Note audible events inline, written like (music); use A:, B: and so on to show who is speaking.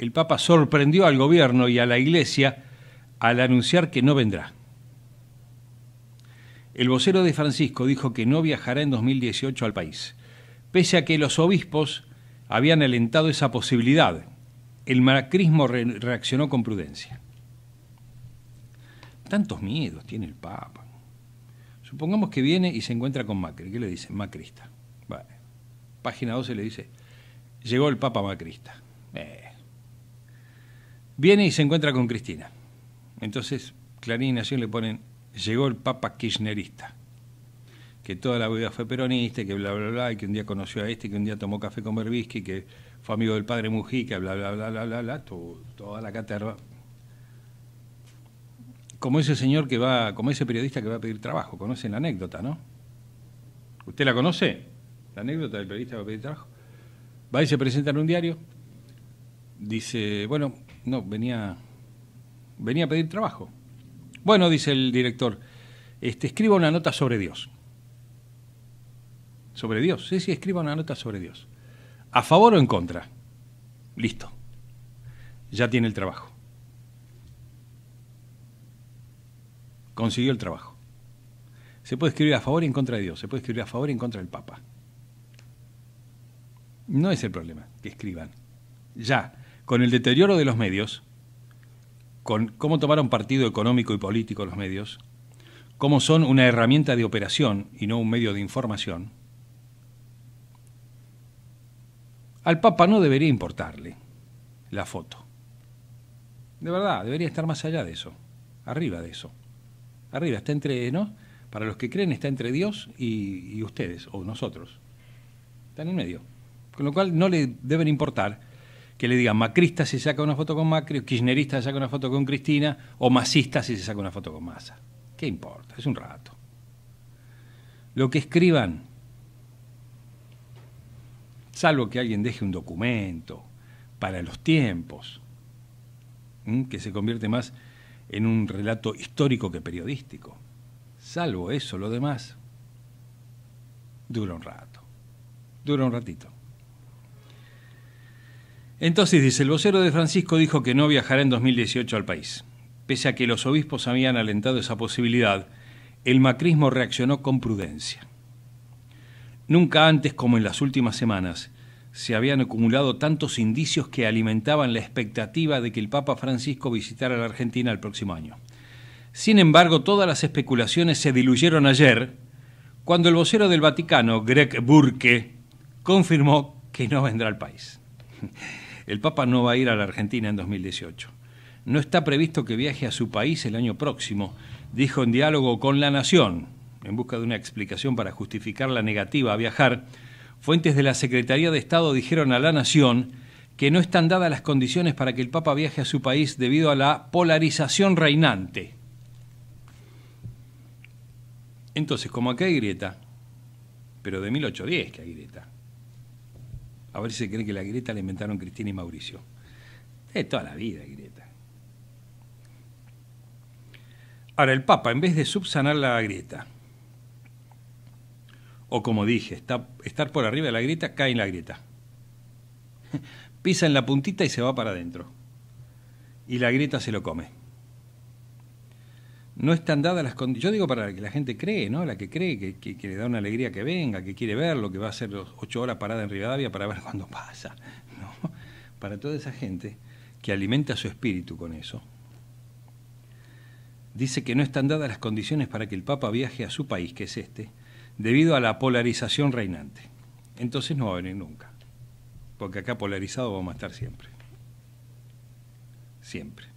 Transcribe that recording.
A: el Papa sorprendió al gobierno y a la Iglesia al anunciar que no vendrá. El vocero de Francisco dijo que no viajará en 2018 al país, pese a que los obispos habían alentado esa posibilidad. El macrismo reaccionó con prudencia. Tantos miedos tiene el Papa. Supongamos que viene y se encuentra con Macri. ¿Qué le dice? Macrista. Página 12 le dice, llegó el Papa Macrista. Eh. Viene y se encuentra con Cristina. Entonces, Clarín y Nación le ponen, llegó el papa kirchnerista, que toda la vida fue peronista, que bla, bla, bla, y que un día conoció a este, que un día tomó café con Berbisky, que fue amigo del padre Mujica, bla, bla, bla, bla, bla, bla toda la caterva. Como ese señor que va, como ese periodista que va a pedir trabajo, conocen la anécdota, ¿no? ¿Usted la conoce? La anécdota del periodista que va a pedir trabajo. Va y se presenta en un diario, dice, bueno, no, venía, venía a pedir trabajo. Bueno, dice el director, este, escriba una nota sobre Dios. Sobre Dios, sí, sí, escriba una nota sobre Dios. ¿A favor o en contra? Listo. Ya tiene el trabajo. Consiguió el trabajo. Se puede escribir a favor y en contra de Dios, se puede escribir a favor y en contra del Papa. No es el problema que escriban. Ya, con el deterioro de los medios, con cómo tomaron partido económico y político los medios, cómo son una herramienta de operación y no un medio de información, al Papa no debería importarle la foto. De verdad, debería estar más allá de eso, arriba de eso. Arriba, está entre, ¿no? Para los que creen, está entre Dios y, ustedes, o nosotros. Está en el medio. Con lo cual no le deben importar que le diga macrista si saca una foto con Macri, kirchnerista si saca una foto con Cristina, o masista si se saca una foto con Massa. ¿Qué importa? Es un rato. Lo que escriban, salvo que alguien deje un documento para los tiempos, que se convierte más en un relato histórico que periodístico. Salvo eso, lo demás dura un rato, dura un ratito. Entonces dice, el vocero de Francisco dijo que no viajará en 2018 al país. Pese a que los obispos habían alentado esa posibilidad, el macrismo reaccionó con prudencia. Nunca antes como en las últimas semanas se habían acumulado tantos indicios que alimentaban la expectativa de que el Papa Francisco visitara la Argentina el próximo año. Sin embargo, todas las especulaciones se diluyeron ayer cuando el vocero del Vaticano, Greg Burke, confirmó que no vendrá al país. El Papa no va a ir a la Argentina en 2018. No está previsto que viaje a su país el año próximo, dijo en diálogo con La Nación, en busca de una explicación para justificar la negativa a viajar. Fuentes de la Secretaría de Estado dijeron a La Nación que no están dadas las condiciones para que el Papa viaje a su país debido a la polarización reinante. Entonces, como acá hay grieta, pero de 1810 que hay grieta, a ver si se cree que la grieta la inventaron Cristina y Mauricio. De toda la vida, grieta. Ahora, el Papa, en vez de subsanar la grieta, o como dije, está, estar por arriba de la grieta, cae en la grieta. (laughs) Pisa en la puntita y se va para adentro. Y la grieta se lo come no están dadas las condiciones. Yo digo para que la gente cree, ¿no? La que cree, que, le da una alegría que venga, que quiere verlo, que va a hacer ocho horas parada en Rivadavia para ver (laughs) cuándo pasa. ¿no? Para toda esa gente que alimenta su espíritu con eso. Dice que no están dadas las condiciones para que el Papa viaje a su país, que es este, debido a la polarización reinante. Entonces no va a venir nunca. Porque acá polarizado vamos a estar siempre. Siempre.